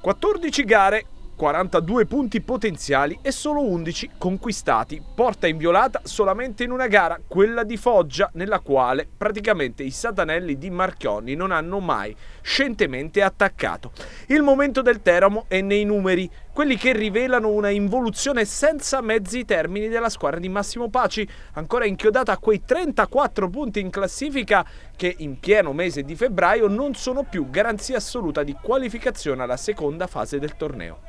14 gare 42 punti potenziali e solo 11 conquistati. Porta inviolata solamente in una gara, quella di Foggia, nella quale praticamente i satanelli di Marchionni non hanno mai scientemente attaccato. Il momento del Teramo è nei numeri quelli che rivelano una involuzione senza mezzi termini della squadra di Massimo Paci, ancora inchiodata a quei 34 punti in classifica che in pieno mese di febbraio non sono più garanzia assoluta di qualificazione alla seconda fase del torneo.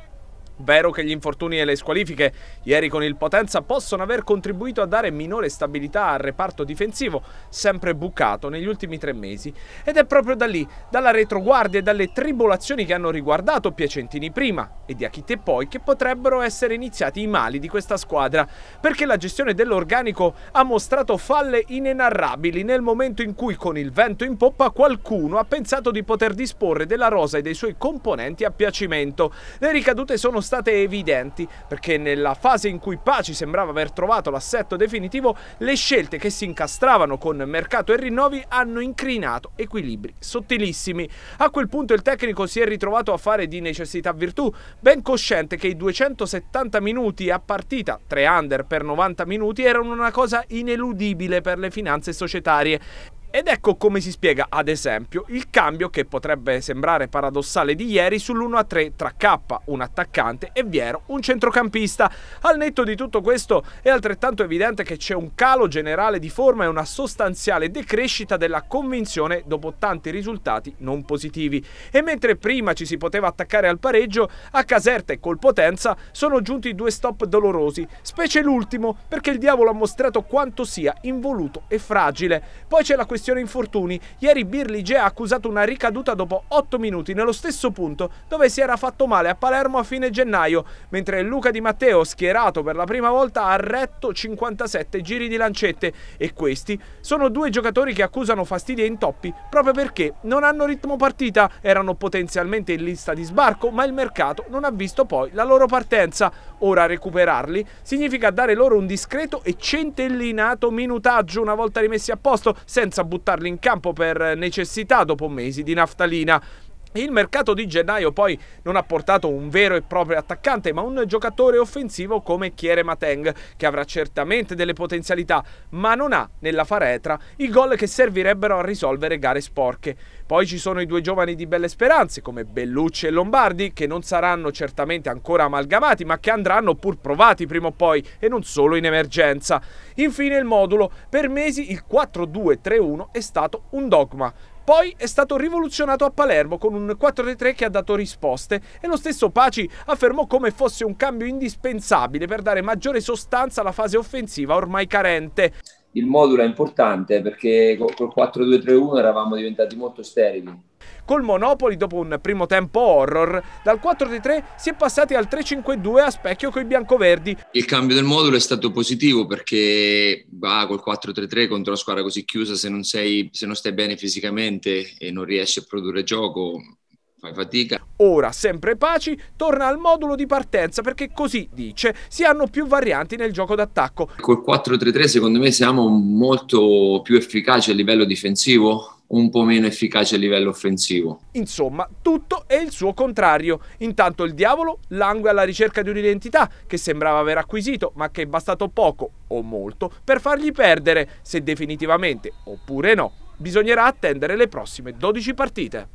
Vero che gli infortuni e le squalifiche ieri con il Potenza possono aver contribuito a dare minore stabilità al reparto difensivo, sempre bucato negli ultimi tre mesi. Ed è proprio da lì, dalla retroguardia e dalle tribolazioni che hanno riguardato Piacentini prima e Diachite poi, che potrebbero essere iniziati i mali di questa squadra, perché la gestione dell'organico ha mostrato falle inenarrabili nel momento in cui con il vento in poppa qualcuno ha pensato di poter disporre della rosa e dei suoi componenti a piacimento. Le ricadute sono state state evidenti, perché nella fase in cui Paci sembrava aver trovato l'assetto definitivo, le scelte che si incastravano con mercato e rinnovi hanno incrinato equilibri sottilissimi. A quel punto il tecnico si è ritrovato a fare di necessità virtù, ben cosciente che i 270 minuti a partita, 3 under per 90 minuti, erano una cosa ineludibile per le finanze societarie ed ecco come si spiega, ad esempio, il cambio che potrebbe sembrare paradossale di ieri sull'1-3 tra K, un attaccante, e Viero, un centrocampista. Al netto di tutto questo è altrettanto evidente che c'è un calo generale di forma e una sostanziale decrescita della convinzione dopo tanti risultati non positivi. E mentre prima ci si poteva attaccare al pareggio, a Caserta e col Potenza sono giunti due stop dolorosi, specie l'ultimo perché il diavolo ha mostrato quanto sia involuto e fragile. Poi c'è la questione questione infortuni. Ieri Birlige ha accusato una ricaduta dopo 8 minuti nello stesso punto dove si era fatto male a Palermo a fine gennaio, mentre Luca Di Matteo, schierato per la prima volta, ha retto 57 giri di lancette e questi sono due giocatori che accusano fastidi e intoppi proprio perché non hanno ritmo partita, erano potenzialmente in lista di sbarco ma il mercato non ha visto poi la loro partenza. Ora recuperarli significa dare loro un discreto e centellinato minutaggio una volta rimessi a posto senza buttarli in campo per necessità dopo mesi di naftalina. Il mercato di gennaio poi non ha portato un vero e proprio attaccante, ma un giocatore offensivo come Chiere Mateng, che avrà certamente delle potenzialità, ma non ha nella faretra i gol che servirebbero a risolvere gare sporche. Poi ci sono i due giovani di belle speranze, come Bellucci e Lombardi, che non saranno certamente ancora amalgamati, ma che andranno pur provati prima o poi, e non solo in emergenza. Infine il modulo. Per mesi il 4-2-3-1 è stato un dogma. Poi è stato rivoluzionato a Palermo con un 4-3 che ha dato risposte e lo stesso Paci affermò come fosse un cambio indispensabile per dare maggiore sostanza alla fase offensiva ormai carente. Il modulo è importante perché col 4-2-3-1 eravamo diventati molto sterili Col Monopoli dopo un primo tempo horror, dal 4-3 si è passati al 3-5-2 a specchio coi biancoverdi. Il cambio del modulo è stato positivo perché va ah, col 4-3-3 contro una squadra così chiusa se non, sei, se non stai bene fisicamente e non riesci a produrre gioco fai fatica. Ora, sempre Paci, torna al modulo di partenza perché così, dice, si hanno più varianti nel gioco d'attacco. Col 4-3-3 secondo me siamo molto più efficaci a livello difensivo un po' meno efficace a livello offensivo. Insomma, tutto è il suo contrario. Intanto il diavolo langue alla ricerca di un'identità che sembrava aver acquisito, ma che è bastato poco o molto per fargli perdere se definitivamente oppure no. Bisognerà attendere le prossime 12 partite.